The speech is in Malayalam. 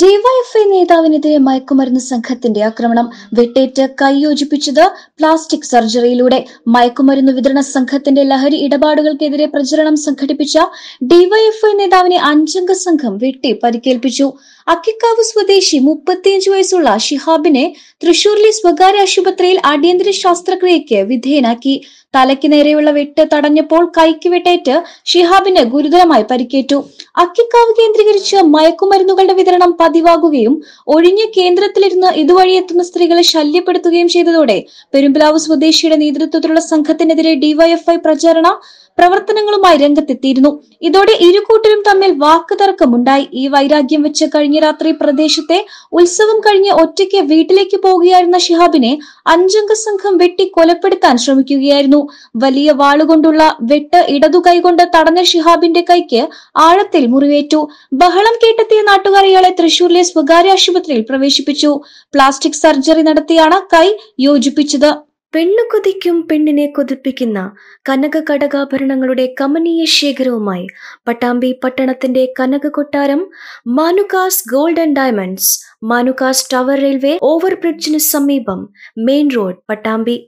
ഡിവൈഎഫ്ഐ നേതാവിനെതിരെ മയക്കുമരുന്ന് സംഘത്തിന്റെ ആക്രമണം വെട്ടേറ്റ് കൈയോജിപ്പിച്ചത് പ്ലാസ്റ്റിക് സർജറിയിലൂടെ മയക്കുമരുന്ന് വിതരണ സംഘത്തിന്റെ ലഹരി ഇടപാടുകൾക്കെതിരെ പ്രചരണം സംഘടിപ്പിച്ച ഡിവൈഎഫ്ഐ നേതാവിനെ അഞ്ചംഗ സംഘം വെട്ടി പരിക്കേൽപ്പിച്ചു അക്കിക്കാവ് സ്വദേശി മുപ്പത്തിയഞ്ച് വയസ്സുള്ള ഷിഹാബിനെ തൃശൂരിലെ സ്വകാര്യ ആശുപത്രിയിൽ അടിയന്തര ശസ്ത്രക്രിയയ്ക്ക് വിധേയനാക്കി തലയ്ക്ക് നേരെയുള്ള വെട്ട് തടഞ്ഞപ്പോൾ കൈക്ക് വെട്ടേറ്റ് ഷിഹാബിന് ഗുരുതരമായി പരിക്കേറ്റു അക്കിക്കാവ് കേന്ദ്രീകരിച്ച് മയക്കുമരുന്നുകളുടെ വിതരണം പതിവാകുകയും ഒഴിഞ്ഞ കേന്ദ്രത്തിലിരുന്ന് ഇതുവഴി എത്തുന്ന സ്ത്രീകളെ ശല്യപ്പെടുത്തുകയും ചെയ്തതോടെ പെരുമ്പലാവ് സ്വദേശിയുടെ നേതൃത്വത്തിലുള്ള സംഘത്തിനെതിരെ ഡിവൈഎഫ്ഐ പ്രചാരണ പ്രവർത്തനങ്ങളുമായി രംഗത്തെത്തിയിരുന്നു ഇതോടെ ഇരുകൂട്ടരും തമ്മിൽ വാക്കുതർക്കമുണ്ടായി ഈ വൈരാഗ്യം വെച്ച് കഴിഞ്ഞ രാത്രി പ്രദേശത്തെ ഉത്സവം കഴിഞ്ഞ് ഒറ്റയ്ക്ക് വീട്ടിലേക്ക് പോവുകയായിരുന്ന ഷിഹാബിനെ അഞ്ചംഗ സംഘം വെട്ടി കൊലപ്പെടുത്താൻ ശ്രമിക്കുകയായിരുന്നു വലിയ വാളുകൊണ്ടുള്ള വെട്ട് ഇടതു കൈകൊണ്ട് തടഞ്ഞ ഷിഹാബിന്റെ കൈക്ക് ആഴത്തിൽ മുറിവേറ്റു ബഹളം കേട്ടെത്തിയ നാട്ടുകാർ ഇയാളെ തൃശൂരിലെ സ്വകാര്യ ആശുപത്രിയിൽ പ്രവേശിപ്പിച്ചു പ്ലാസ്റ്റിക് സർജറി നടത്തിയാണ് കൈ യോജിപ്പിച്ചത് പെണ്ണു കൊതിക്കും പെണ്ണിനെ കൊതിപ്പിക്കുന്ന കനക കടകാഭരണങ്ങളുടെ കമനീയ ശേഖരവുമായി പട്ടാമ്പി പട്ടണത്തിന്റെ കനക കൊട്ടാരം Manukas gold and diamonds Manukas tower railway ഓവർബ്രിഡ്ജിന് സമീപം മെയിൻ റോഡ് പട്ടാമ്പി